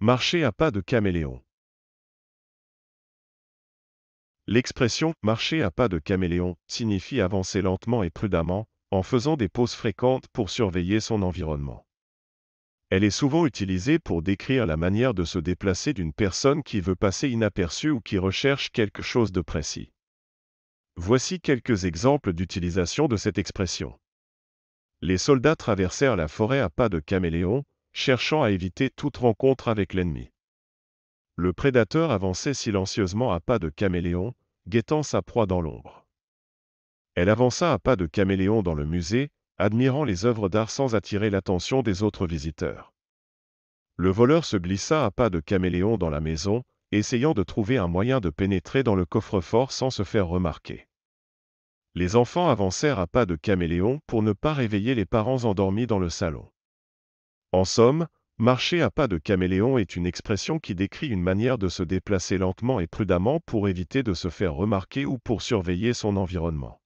Marcher à pas de caméléon. L'expression marcher à pas de caméléon signifie avancer lentement et prudemment, en faisant des pauses fréquentes pour surveiller son environnement. Elle est souvent utilisée pour décrire la manière de se déplacer d'une personne qui veut passer inaperçue ou qui recherche quelque chose de précis. Voici quelques exemples d'utilisation de cette expression. Les soldats traversèrent la forêt à pas de caméléon, cherchant à éviter toute rencontre avec l'ennemi. Le prédateur avançait silencieusement à pas de caméléon, guettant sa proie dans l'ombre. Elle avança à pas de caméléon dans le musée, admirant les œuvres d'art sans attirer l'attention des autres visiteurs. Le voleur se glissa à pas de caméléon dans la maison, essayant de trouver un moyen de pénétrer dans le coffre-fort sans se faire remarquer. Les enfants avancèrent à pas de caméléon pour ne pas réveiller les parents endormis dans le salon. En somme, marcher à pas de caméléon est une expression qui décrit une manière de se déplacer lentement et prudemment pour éviter de se faire remarquer ou pour surveiller son environnement.